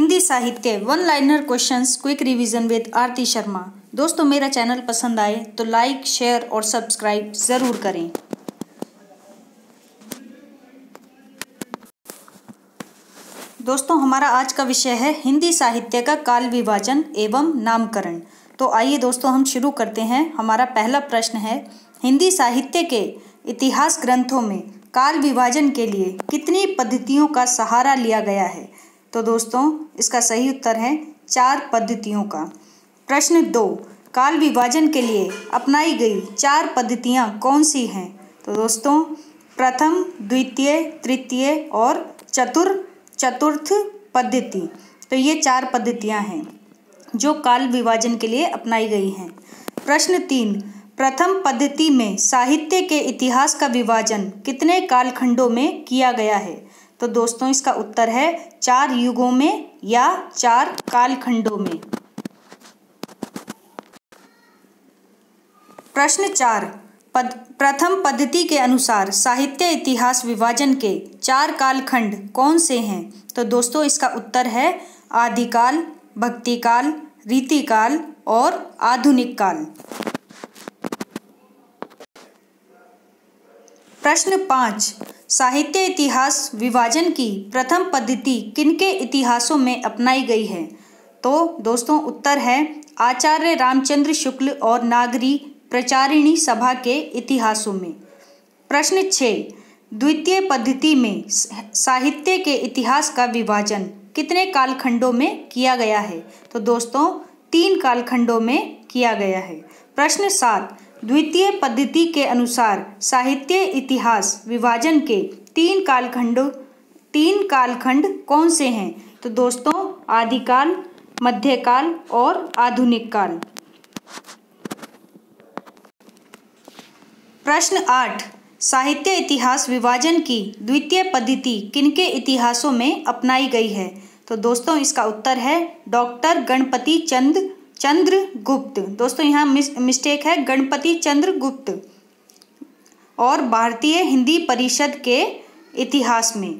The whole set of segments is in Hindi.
हिंदी साहित्य one liner questions quick revision with Aarti Sharma दोस्तों मेरा चैनल पसंद आए तो लाइक शेयर और सब्सक्राइब ज़रूर करें दोस्तों हमारा आज का विषय है हिंदी साहित्य का काल विभाजन एवं नामकरण तो आइए दोस्तों हम शुरू करते हैं हमारा पहला प्रश्न है हिंदी साहित्य के इतिहास ग्रंथों में काल विभाजन के लिए कितनी पद्धतियों का सहारा लिया गया है तो दोस्तों इसका सही उत्तर है चार पद्धतियों का प्रश्न दो काल विभाजन के लिए अपनाई गई चार पद्धतियाँ कौन सी हैं तो दोस्तों प्रथम द्वितीय तृतीय और चतुर चतुर्थ पद्धति तो ये चार पद्धतियाँ हैं जो काल विभाजन के लिए अपनाई गई हैं प्रश्न तीन प्रथम पद्धति में साहित्य के इतिहास का विभाजन कितने कालखंडों में किया गया है तो दोस्तों इसका उत्तर है चार युगों में या चार कालखंडों में प्रश्न चार पद प्रथम पद्धति के अनुसार साहित्य इतिहास विभाजन के चार कालखंड कौन से हैं तो दोस्तों इसका उत्तर है आदिकाल भक्तिकाल रीतिकाल और आधुनिक काल प्रश्न पाँच साहित्य इतिहास विभाजन की प्रथम पद्धति किनके इतिहासों में अपनाई गई है तो दोस्तों उत्तर है आचार्य रामचंद्र शुक्ल और नागरी प्रचारिणी सभा के इतिहासों में प्रश्न छः द्वितीय पद्धति में साहित्य के इतिहास का विभाजन कितने कालखंडों में किया गया है तो दोस्तों तीन कालखंडों में किया गया है प्रश्न सात द्वितीय पद्धति के अनुसार साहित्य इतिहास विभाजन के तीन कालखंडों तीन कालखंड कौन से हैं तो दोस्तों आदिकाल मध्यकाल और आधुनिक काल प्रश्न आठ साहित्य इतिहास विभाजन की द्वितीय पद्धति किनके इतिहासों में अपनाई गई है तो दोस्तों इसका उत्तर है डॉक्टर गणपति चंद चंद्रगुप्त दोस्तों यहाँ मिस मिस्टेक है गणपति चंद्रगुप्त और भारतीय हिंदी परिषद के इतिहास में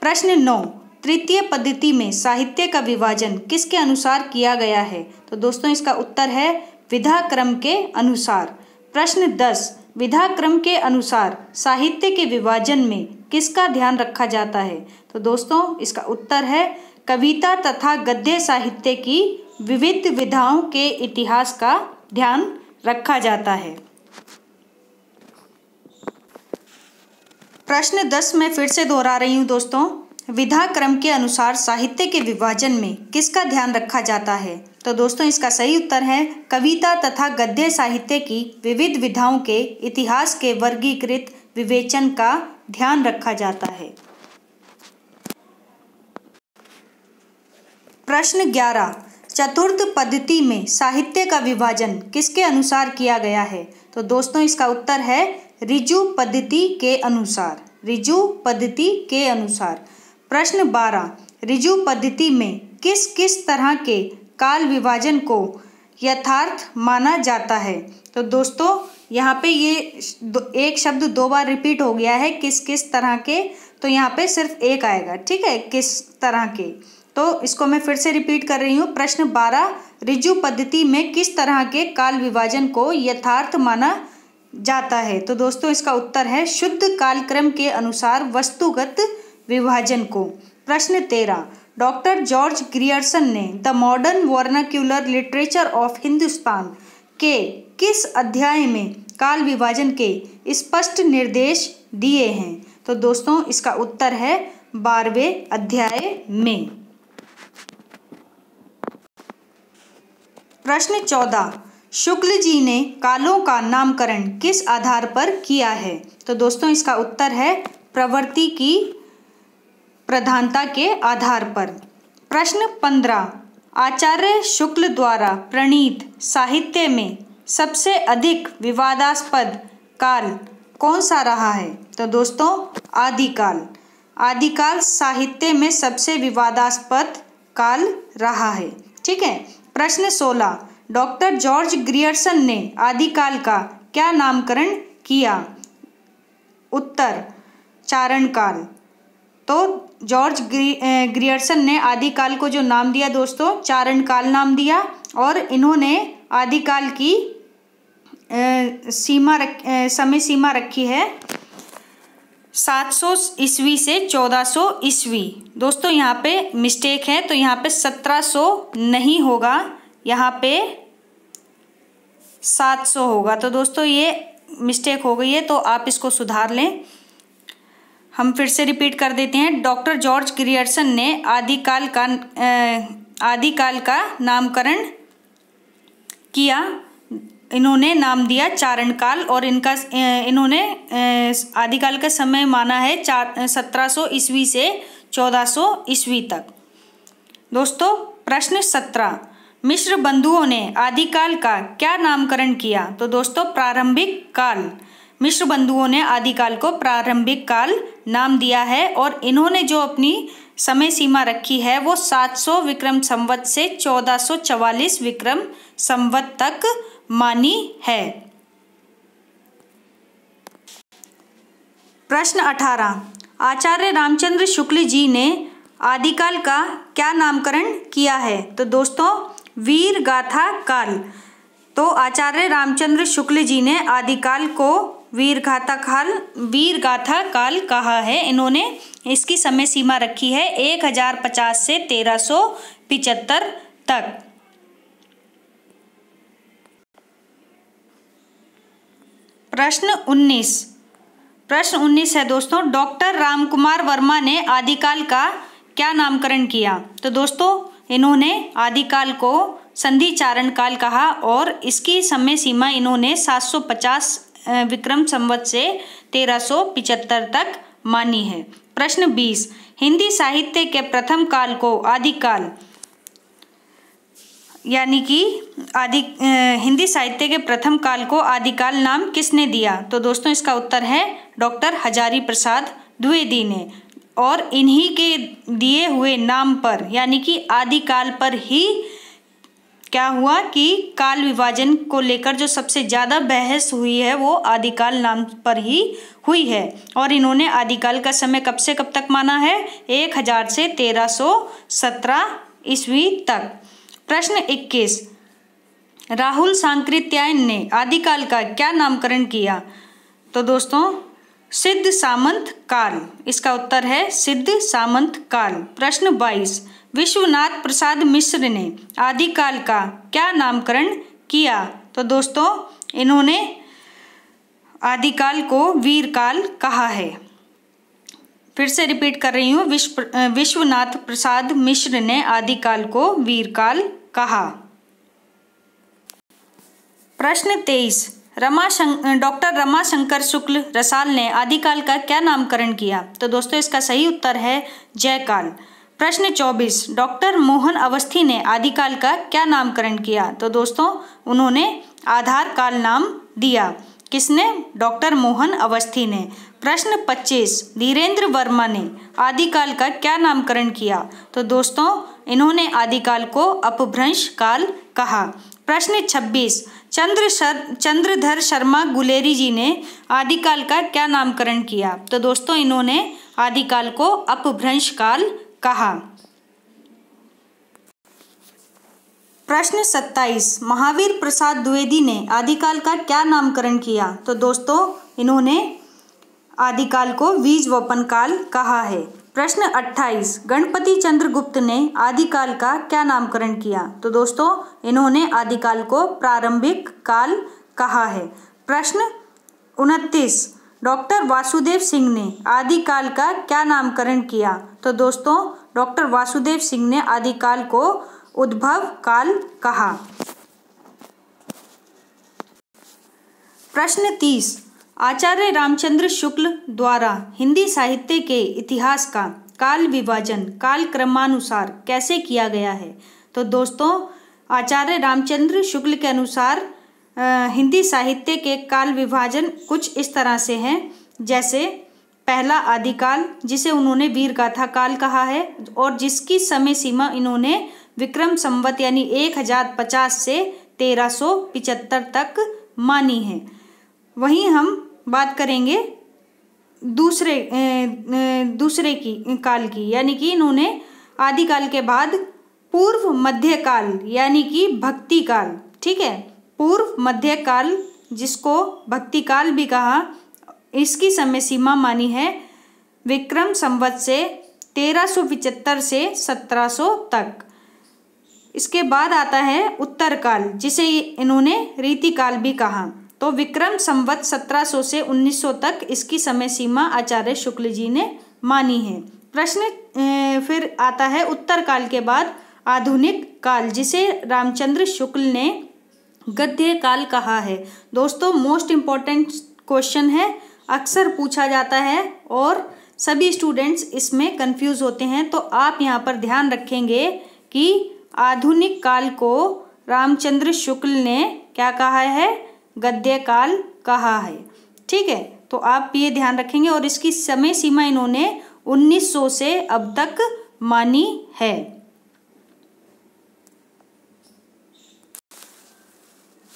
प्रश्न नौ तृतीय पद्धति में साहित्य का विभाजन किसके अनुसार किया गया है तो दोस्तों इसका उत्तर है विधा क्रम के अनुसार प्रश्न दस विधा क्रम के अनुसार साहित्य के विभाजन में किसका ध्यान रखा जाता है तो दोस्तों इसका उत्तर है कविता तथा गद्य साहित्य की विविध विधाओं के इतिहास का ध्यान रखा जाता है प्रश्न दस में फिर से दोहरा रही हूँ दोस्तों विधा क्रम के अनुसार साहित्य के विभाजन में किसका ध्यान रखा जाता है तो दोस्तों इसका सही उत्तर है कविता तथा गद्य साहित्य की विविध विधाओं के इतिहास के वर्गीकृत विवेचन का ध्यान रखा जाता है प्रश्न ग्यारह चतुर्थ पद्धति में साहित्य का विभाजन किसके अनुसार किया गया है तो दोस्तों इसका उत्तर है रिजु पद्धति के अनुसार रिजु पद्धति के अनुसार प्रश्न बारह रिजु पद्धति में किस किस तरह के काल विभाजन को यथार्थ माना जाता है तो दोस्तों यहाँ पे ये एक शब्द दो बार रिपीट हो गया है किस किस तरह के तो यहाँ पे सिर्फ एक आएगा ठीक है किस तरह के तो इसको मैं फिर से रिपीट कर रही हूँ प्रश्न बारह रिजु पद्धति में किस तरह के काल विभाजन को यथार्थ माना जाता है तो दोस्तों इसका उत्तर है शुद्ध कालक्रम के अनुसार वस्तुगत विभाजन को प्रश्न तेरह डॉक्टर जॉर्ज ग्रियर्सन ने the modern vernacular literature of Hindustan के किस अध्याय में काल विभाजन के स्पष्ट निर्देश दिए हैं तो दोस्तों इसका उत्तर है बारहवें अध्याय में प्रश्न चौदह शुक्ल जी ने कालों का नामकरण किस आधार पर किया है तो दोस्तों इसका उत्तर है प्रवृत्ति की प्रधानता के आधार पर प्रश्न पंद्रह आचार्य शुक्ल द्वारा प्रणीत साहित्य में सबसे अधिक विवादास्पद काल कौन सा रहा है तो दोस्तों आदिकाल आदिकाल साहित्य में सबसे विवादास्पद काल रहा है ठीक है प्रश्न सोलह डॉक्टर जॉर्ज ग्रियर्सन ने आदिकाल का क्या नामकरण किया उत्तर चारण काल तो जॉर्ज ग्रियर्सन ने आदिकाल को जो नाम दिया दोस्तों चारण काल नाम दिया और इन्होंने आदिकाल की सीमा रख समय सीमा रखी है सात सौ ईस्वी से चौदह सौ ईस्वी दोस्तों यहाँ पे मिस्टेक है तो यहाँ पे सौ नहीं होगा यहाँ पे सात सौ होगा तो दोस्तों ये मिस्टेक हो गई है तो आप इसको सुधार लें हम फिर से रिपीट कर देते हैं डॉक्टर जॉर्ज ग्रियर्सन ने आदिकाल का आदिकाल का नामकरण किया इन्होंने नाम दिया चारण काल और इनका इन्होंने आदिकाल का समय माना है चार सत्रह सौ ईस्वी से चौदह सौ ईस्वी तक दोस्तों प्रश्न सत्रह मिश्र बंधुओं ने आदिकाल का क्या नामकरण किया तो दोस्तों प्रारंभिक काल मिश्र बंधुओं ने आदिकाल को प्रारंभिक काल नाम दिया है और इन्होंने जो अपनी समय सीमा रखी है वो 700 विक्रम संवत से 1444 विक्रम संवत तक मानी है प्रश्न अठारह आचार्य रामचंद्र शुक्ल जी ने आदिकाल का क्या नामकरण किया है तो दोस्तों वीर गाथा काल तो आचार्य रामचंद्र शुक्ल जी ने आदिकाल को वीर गाथा काल वीर गाथा काल कहा है इन्होंने इसकी समय सीमा रखी है 1050 से 1375 तक प्रश्न 19 प्रश्न 19 है दोस्तों डॉक्टर रामकुमार वर्मा ने आदिकाल का क्या नामकरण किया तो दोस्तों इन्होंने आदिकाल को संधि चारण काल कहा और इसकी समय सीमा इन्होंने 750 विक्रम संवत से 1375 तक मानी है प्रश्न 20 हिंदी साहित्य के प्रथम काल को आदिकाल यानी कि आदि हिंदी साहित्य के प्रथम काल को आदिकाल नाम किसने दिया तो दोस्तों इसका उत्तर है डॉक्टर हजारी प्रसाद द्विवेदी ने और इन्हीं के दिए हुए नाम पर यानी कि आदिकाल पर ही क्या हुआ कि काल विभाजन को लेकर जो सबसे ज़्यादा बहस हुई है वो आदिकाल नाम पर ही हुई है और इन्होंने आदिकाल का समय कब से कब तक माना है एक हज़ार से तेरह सौ सत्रह ईस्वी तक प्रश्न इक्कीस राहुल सांकृत्यायन ने आदिकाल का क्या नामकरण किया तो दोस्तों सिद्ध सामंत काल इसका उत्तर है सिद्ध सामंत काल प्रश्न बाईस विश्वनाथ प्रसाद मिश्र ने आदिकाल का क्या नामकरण किया तो दोस्तों इन्होंने आदिकाल को वीरकाल कहा है फिर से रिपीट कर रही हूँ विश्व विश्वनाथ प्रसाद मिश्र ने आदिकाल को वीरकाल कहा प्रश्न तेईस रमा डॉक्टर शंकर शुक्ल रसाल ने आदिकाल का क्या नामकरण किया तो दोस्तों इसका सही उत्तर है जयकाल प्रश्न चौबीस डॉक्टर मोहन अवस्थी ने आदिकाल का क्या नामकरण किया तो दोस्तों उन्होंने आधार काल नाम दिया किसने डॉक्टर मोहन अवस्थी ने प्रश्न 25 धीरेन्द्र वर्मा ने आदिकाल का क्या नामकरण किया तो दोस्तों इन्होंने आदिकाल को अपभ्रंश काल कहा प्रश्न 26 चंद्र शर, चंद्रधर शर्मा गुलेरी जी ने आदिकाल का क्या नामकरण किया तो दोस्तों इन्होंने आदिकाल को अपभ्रंश काल कहा प्रश्न 27 महावीर प्रसाद द्विवेदी ने आदिकाल का क्या नामकरण किया तो दोस्तों इन्होंने आदिकाल को बीज वोपन काल कहा है प्रश्न 28 गणपति चंद्र गुप्त ने आदिकाल का क्या नामकरण किया तो दोस्तों इन्होंने आदिकाल को प्रारंभिक काल कहा है प्रश्न उनतीस डॉक्टर वासुदेव सिंह ने आदिकाल का क्या नामकरण किया तो दोस्तों डॉक्टर वासुदेव सिंह ने आदिकाल को उद्भव काल कहा प्रश्न तीस आचार्य रामचंद्र शुक्ल द्वारा हिंदी साहित्य के इतिहास का काल विभाजन काल क्रमानुसार कैसे किया गया है तो दोस्तों आचार्य रामचंद्र शुक्ल के अनुसार हिंदी साहित्य के काल विभाजन कुछ इस तरह से हैं जैसे पहला आदिकाल जिसे उन्होंने वीर गाथा काल कहा है और जिसकी समय सीमा इन्होंने विक्रम संवत यानी एक हजार पचास से तेरह सौ पिचहत्तर तक मानी है वहीं हम बात करेंगे दूसरे दूसरे की काल की यानी कि इन्होंने आदिकाल के बाद पूर्व मध्यकाल यानी कि भक्ति काल ठीक है पूर्व मध्यकाल जिसको भक्ति काल भी कहा इसकी समय सीमा मानी है विक्रम संवत से तेरह से 1700 तक इसके बाद आता है उत्तर काल जिसे इन्होंने रीति काल भी कहा तो विक्रम संवत 1700 से 1900 तक इसकी समय सीमा आचार्य शुक्ल जी ने मानी है प्रश्न फिर आता है उत्तर काल के बाद आधुनिक काल जिसे रामचंद्र शुक्ल ने गद्य काल कहा है दोस्तों मोस्ट इम्पॉर्टेंट क्वेश्चन है अक्सर पूछा जाता है और सभी स्टूडेंट्स इसमें कंफ्यूज होते हैं तो आप यहाँ पर ध्यान रखेंगे कि आधुनिक काल को रामचंद्र शुक्ल ने क्या कहा है गद्य काल कहा है ठीक है तो आप ये ध्यान रखेंगे और इसकी समय सीमा इन्होंने 1900 से अब तक मानी है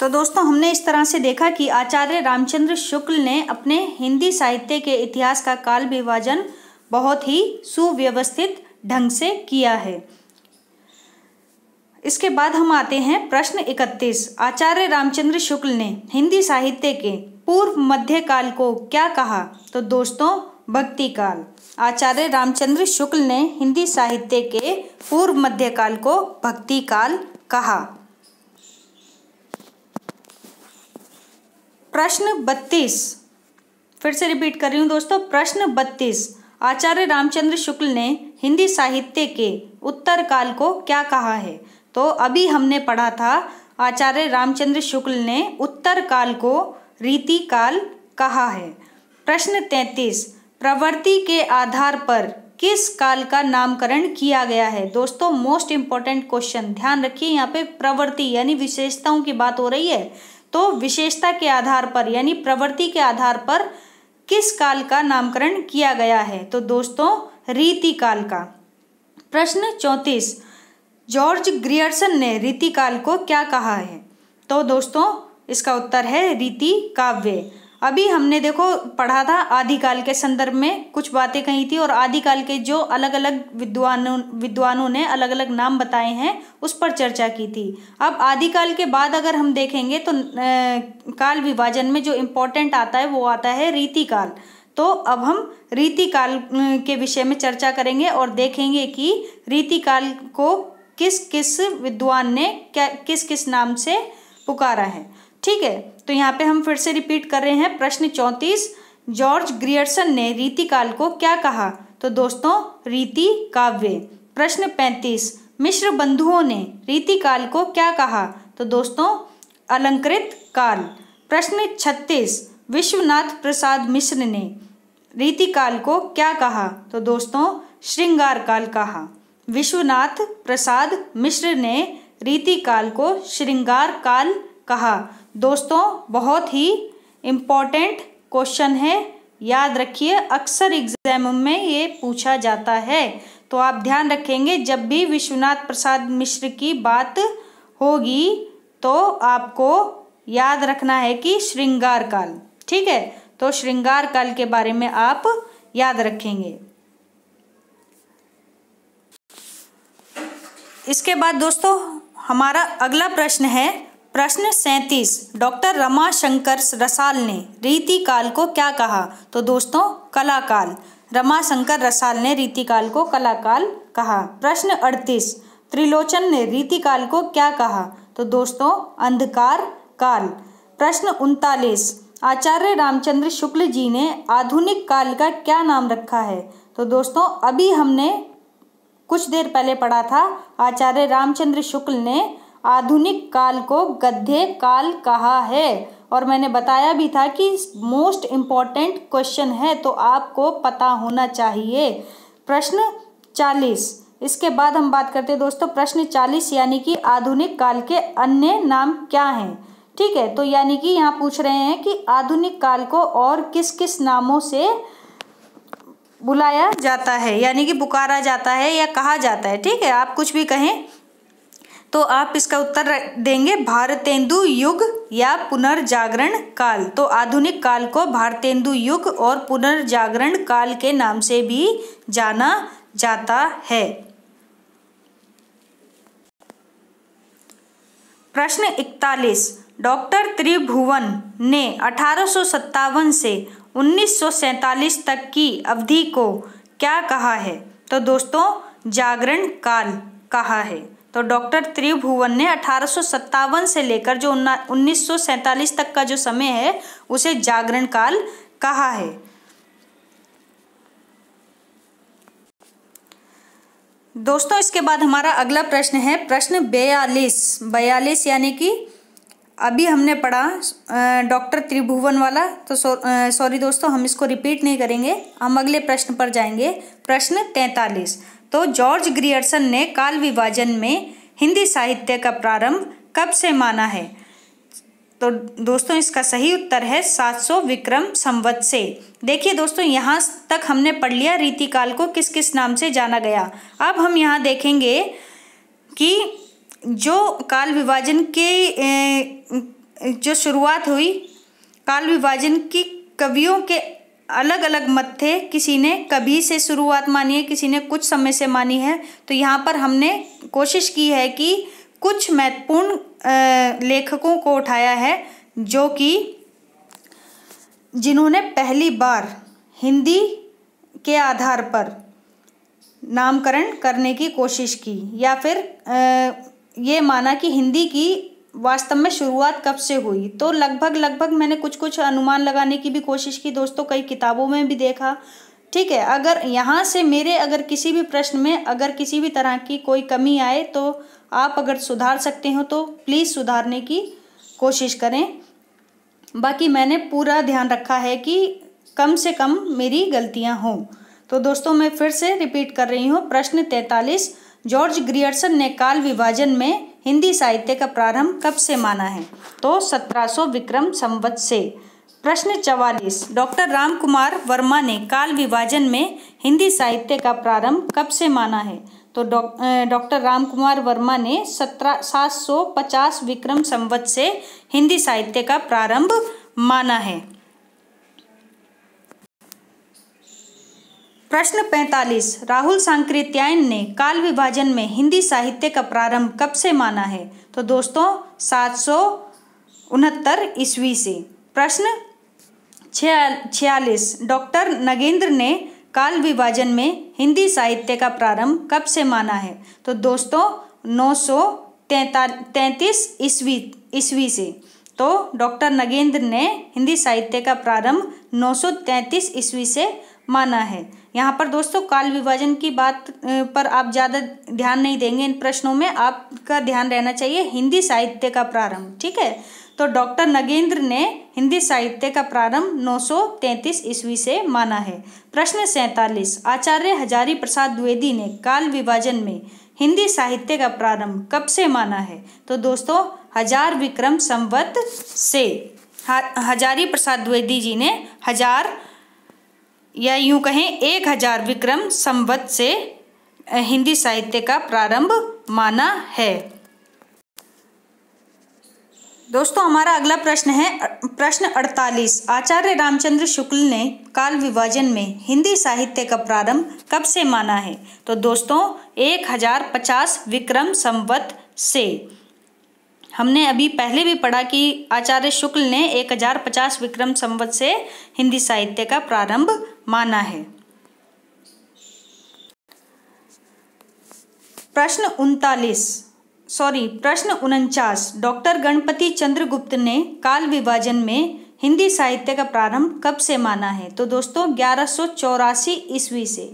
तो दोस्तों हमने इस तरह से देखा कि आचार्य रामचंद्र शुक्ल ने अपने हिंदी साहित्य के इतिहास का काल विभाजन बहुत ही सुव्यवस्थित ढंग से किया है इसके बाद हम आते हैं प्रश्न 31 आचार्य रामचंद्र शुक्ल ने हिंदी साहित्य के पूर्व मध्य काल को क्या कहा तो दोस्तों भक्ति काल आचार्य रामचंद्र शुक्ल ने हिंदी साहित्य के पूर्व मध्य काल को भक्ति काल कहा प्रश्न बत्तीस फिर से रिपीट कर रही हूँ दोस्तों प्रश्न बत्तीस आचार्य रामचंद्र शुक्ल ने हिंदी साहित्य के उत्तर काल को क्या कहा है तो अभी हमने पढ़ा था आचार्य रामचंद्र शुक्ल ने उत्तर काल को रीति काल कहा है प्रश्न तैतीस प्रवृत्ति के आधार पर किस काल का नामकरण किया गया है दोस्तों मोस्ट इम्पॉर्टेंट क्वेश्चन ध्यान रखिए यहाँ पे प्रवृत्ति यानी विशेषताओं की बात हो रही है तो विशेषता के आधार पर यानी प्रवृत्ति के आधार पर किस काल का नामकरण किया गया है तो दोस्तों रीति काल का प्रश्न चौंतीस जॉर्ज ग्रियर्सन ने रीतिकाल को क्या कहा है तो दोस्तों इसका उत्तर है रीति काव्य अभी हमने देखो पढ़ा था आदिकाल के संदर्भ में कुछ बातें कही थी और आदिकाल के जो अलग अलग विद्वानों विद्वानों ने अलग अलग नाम बताए हैं उस पर चर्चा की थी अब आदिकाल के बाद अगर हम देखेंगे तो आ, काल विभाजन में जो इम्पोर्टेंट आता है वो आता है रीतिकाल तो अब हम रीतिकाल के विषय में चर्चा करेंगे और देखेंगे कि रीतिकाल को किस किस विद्वान ने क्या किस किस नाम से पुकारा है ठीक है तो यहाँ पे हम फिर से रिपीट कर रहे हैं प्रश्न चौंतीस जॉर्ज ग्रियर्सन ने रीतिकाल को क्या कहा तो दोस्तों रीति काव्य प्रश्न पैंतीस मिश्र बंधुओं ने रीतिकाल को क्या कहा तो दोस्तों अलंकृत काल प्रश्न छत्तीस विश्वनाथ प्रसाद मिश्र ने रीतिकाल को क्या कहा तो दोस्तों श्रृंगार काल कहा विश्वनाथ प्रसाद मिश्र ने रीति काल को श्रृंगार काल कहा दोस्तों बहुत ही इम्पॉर्टेंट क्वेश्चन है याद रखिए अक्सर एग्जाम में ये पूछा जाता है तो आप ध्यान रखेंगे जब भी विश्वनाथ प्रसाद मिश्र की बात होगी तो आपको याद रखना है कि श्रृंगार काल ठीक है तो श्रृंगार काल के बारे में आप याद रखेंगे इसके बाद दोस्तों हमारा अगला प्रश्न है प्रश्न सैंतीस डॉक्टर रमा शंकर रसाल ने रीति काल को क्या कहा तो दोस्तों कलाकाल रमा शंकर रसाल ने रीतिकाल को कलाकाल कहा प्रश्न अड़तीस त्रिलोचन ने रीतिकाल को क्या कहा तो दोस्तों अंधकार काल प्रश्न उनतालीस आचार्य रामचंद्र शुक्ल जी ने आधुनिक काल का क्या नाम रखा है तो दोस्तों अभी हमने कुछ देर पहले पढ़ा था आचार्य रामचंद्र शुक्ल ने आधुनिक काल को गद्य काल कहा है और मैंने बताया भी था कि मोस्ट इम्पॉर्टेंट क्वेश्चन है तो आपको पता होना चाहिए प्रश्न चालीस इसके बाद हम बात करते हैं दोस्तों प्रश्न चालीस यानी कि आधुनिक काल के अन्य नाम क्या हैं ठीक है तो यानी कि यहाँ पूछ रहे हैं कि आधुनिक काल को और किस किस नामों से बुलाया जाता है यानी कि पुकारा जाता है या कहा जाता है ठीक है आप कुछ भी कहें तो आप इसका उत्तर देंगे भारतेंदु युग या पुनर्जागरण काल तो आधुनिक काल को भारतेंदु युग और पुनर्जागरण काल के नाम से भी जाना जाता है प्रश्न इकतालीस डॉक्टर त्रिभुवन ने अठारह से उन्नीस तक की अवधि को क्या कहा है तो दोस्तों जागरण काल कहा है तो डॉक्टर त्रिभुवन ने अठारह से लेकर जो उन्नीस तक का जो समय है उसे जागरण काल कहा है दोस्तों इसके बाद हमारा अगला प्रश्न है प्रश्न बयालीस बयालीस यानी कि अभी हमने पढ़ा डॉक्टर त्रिभुवन वाला तो सॉरी दोस्तों हम इसको रिपीट नहीं करेंगे हम अगले प्रश्न पर जाएंगे प्रश्न तैंतालीस तो जॉर्ज ग्रियर्सन ने काल विभाजन में हिंदी साहित्य का प्रारंभ कब से माना है तो दोस्तों इसका सही उत्तर है 700 विक्रम संवत से देखिए दोस्तों यहाँ तक हमने पढ़ लिया रीतिकाल को किस किस नाम से जाना गया अब हम यहाँ देखेंगे कि जो काल विभाजन के जो शुरुआत हुई काल विभाजन की कवियों के अलग अलग मत थे किसी ने कभी से शुरुआत मानी है किसी ने कुछ समय से मानी है तो यहाँ पर हमने कोशिश की है कि कुछ महत्वपूर्ण लेखकों को उठाया है जो कि जिन्होंने पहली बार हिंदी के आधार पर नामकरण करने की कोशिश की या फिर आ, ये माना कि हिंदी की वास्तव में शुरुआत कब से हुई तो लगभग लगभग मैंने कुछ कुछ अनुमान लगाने की भी कोशिश की दोस्तों कई किताबों में भी देखा ठीक है अगर यहाँ से मेरे अगर किसी भी प्रश्न में अगर किसी भी तरह की कोई कमी आए तो आप अगर सुधार सकते हो तो प्लीज़ सुधारने की कोशिश करें बाकी मैंने पूरा ध्यान रखा है कि कम से कम मेरी गलतियाँ हों तो दोस्तों मैं फिर से रिपीट कर रही हूँ प्रश्न तैंतालीस जॉर्ज ग्रियर्सन ने काल विभाजन में हिंदी साहित्य का प्रारंभ कब से माना है तो 1700 विक्रम संवत से प्रश्न चवालीस डॉक्टर राम कुमार वर्मा ने काल विभाजन में हिंदी साहित्य का प्रारंभ कब से माना है तो डॉक्टर राम कुमार वर्मा ने सत्रह सात सौ पचास विक्रम संवत से हिंदी साहित्य का प्रारंभ माना है प्रश्न 45 राहुल सांकृत्यायन ने काल विभाजन में हिंदी साहित्य का प्रारंभ कब से माना है तो दोस्तों सात सौ उनहत्तर ईस्वी से प्रश्न छियालीस डॉक्टर नगेंद्र ने काल विभाजन में हिंदी साहित्य का प्रारंभ कब से माना है तो दोस्तों नौ सौ तैंतीस ईस्वी ईस्वी से तो डॉक्टर नगेंद्र ने हिंदी साहित्य का प्रारंभ नौ सौ तैंतीस ईस्वी से माना है यहाँ पर दोस्तों काल विभाजन की बात पर आप ज़्यादा ध्यान नहीं देंगे इन प्रश्नों में आपका ध्यान रहना चाहिए हिंदी साहित्य का प्रारंभ ठीक है तो डॉक्टर नगेंद्र ने हिंदी साहित्य का प्रारंभ 933 ईस्वी से माना है प्रश्न सैंतालीस आचार्य हजारी प्रसाद द्विवेदी ने काल विभाजन में हिंदी साहित्य का प्रारंभ कब से माना है तो दोस्तों हजार विक्रम संवत से हजारी प्रसाद द्विवेदी जी ने हजार या यूं कहें एक हजार विक्रम संवत से हिंदी साहित्य का प्रारंभ माना है दोस्तों हमारा अगला प्रश्न है प्रश्न 48 आचार्य रामचंद्र शुक्ल ने काल विभाजन में हिंदी साहित्य का प्रारंभ कब से माना है तो दोस्तों 1050 विक्रम संवत से हमने अभी पहले भी पढ़ा कि आचार्य शुक्ल ने 1050 विक्रम संवत से हिंदी साहित्य का प्रारंभ माना है प्रश्न उनतालीस सॉरी प्रश्न उनचास डॉक्टर गणपति चंद्रगुप्त ने काल विभाजन में हिंदी साहित्य का प्रारंभ कब से माना है तो दोस्तों ग्यारह सौ चौरासी ईस्वी से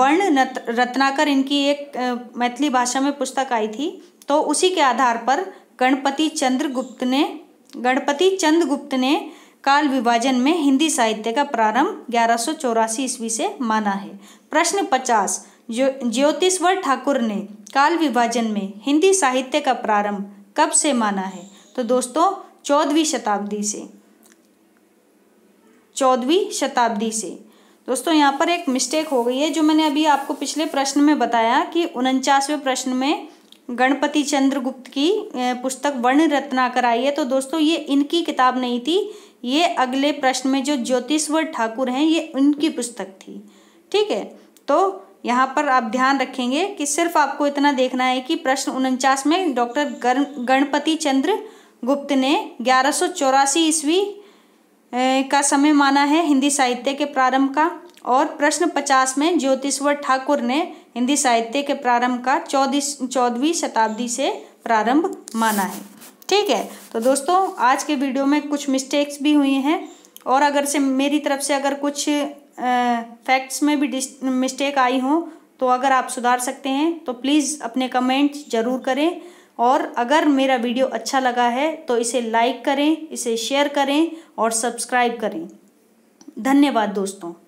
वर्ण रत्नाकर इनकी एक मैथिली भाषा में पुस्तक आई थी तो उसी के आधार पर गणपति चंद्रगुप्त ने गणपति चंद्रगुप्त ने काल विभाजन में हिंदी साहित्य का प्रारंभ ग्यारह सौ चौरासी ईस्वी से माना है प्रश्न पचास ज्योतिश्वर ठाकुर ने काल विभाजन में हिंदी साहित्य का प्रारंभ कब से माना है तो दोस्तों चौदहवीं शताब्दी से चौदहवीं शताब्दी से दोस्तों यहाँ पर एक मिस्टेक हो गई है जो मैंने अभी आपको पिछले प्रश्न में बताया कि उनचासवें प्रश्न में गणपति चंद्र गुप्त की पुस्तक वर्ण रत्नाकर आई है तो दोस्तों ये इनकी किताब नहीं थी ये अगले प्रश्न में जो ज्योतिश्वर ठाकुर हैं ये उनकी पुस्तक थी ठीक है तो यहाँ पर आप ध्यान रखेंगे कि सिर्फ आपको इतना देखना है कि प्रश्न उनचास में डॉक्टर गणपति चंद्र गुप्त ने ग्यारह ईस्वी का समय माना है हिंदी साहित्य के प्रारंभ का और प्रश्न पचास में ज्योतिश्वर ठाकुर ने हिंदी साहित्य के प्रारंभ का चौदह चौदहवीं शताब्दी से प्रारंभ माना है ठीक है तो दोस्तों आज के वीडियो में कुछ मिस्टेक्स भी हुई हैं और अगर से मेरी तरफ से अगर कुछ फैक्ट्स में भी मिस्टेक आई हो तो अगर आप सुधार सकते हैं तो प्लीज़ अपने कमेंट ज़रूर करें और अगर मेरा वीडियो अच्छा लगा है तो इसे लाइक करें इसे शेयर करें और सब्सक्राइब करें धन्यवाद दोस्तों